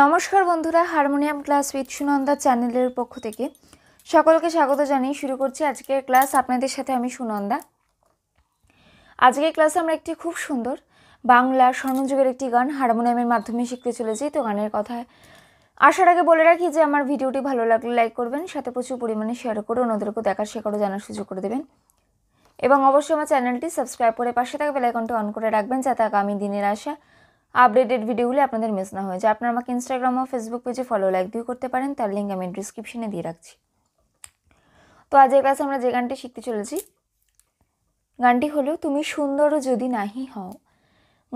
নমস্কার বন্ধুরা harmonium class with Sunanda চ্যানেলের পক্ষ থেকে সকলকে স্বাগত জানিয়ে শুরু করছি আজকের ক্লাস আপনাদের সাথে আমি সুনন্দা আজকের ক্লাসে আমরা একটি খুব সুন্দর বাংলা স্বর্ণযুগের একটি গান হারমোনিয়ামের মাধ্যমে শিখতে চলেছি তো গানের কথা আসার আগে বলে রাখি যে আমার ভিডিওটি ভালো লাগলে লাইক করবেন সাথে প্রচুর পরিমাণে শেয়ার করে অন্যদেরকেও দেখার শেখারও জানার সুযোগ করে দেবেন এবং অবশ্যই আমার চ্যানেলটি সাবস্ক্রাইব করে পাশে থাকা বেলাইকনটি অন করে রাখবেন যাতে আগামী দিনের আসা আপডেটেড ভিডিওগুলি আপনাদের মিস না হয়ে যায় আপনারা আমাকে ইনস্টাগ্রাম ও ফেসবুক পেজে ফলো লাইক দিয়ে করতে পারেন তার লিঙ্ক আমি ডিসক্রিপশনে দিয়ে রাখছি তো আজের ক্লাসে আমরা যে গানটি শিখতে চলেছি গানটি হলো তুমি সুন্দর যদি নাহি হও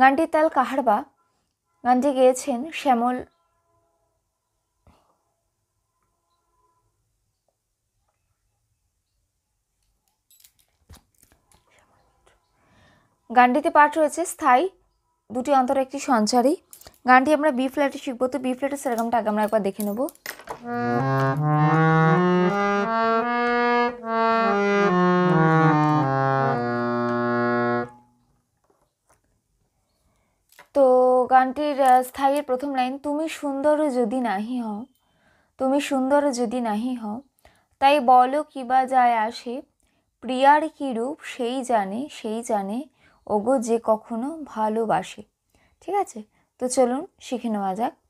গানটির তাল কাহারবা গানটি গেয়েছেন শ্যামল গানটিতে পাঠ রয়েছে স্থায়ী দুটি অন্তর একটি সঞ্চারী গানটি আমরা বি ফ্ল্যাটে শিখবো তো বি ফ্ল্যাটের সেরকমটা আগে আমরা একবার দেখে নেব তো গানটির স্থায়ীর প্রথম লাইন তুমি সুন্দর যদি নাহি হও তুমি সুন্দর যদি নাহি হও তাই বলো কিবা যায় আসে প্রিয়ার কী রূপ সেই জানে সেই জানে ওগো যে কখনো ভালোবাসে ঠিক আছে তো চলুন শিখে নেওয়া যাক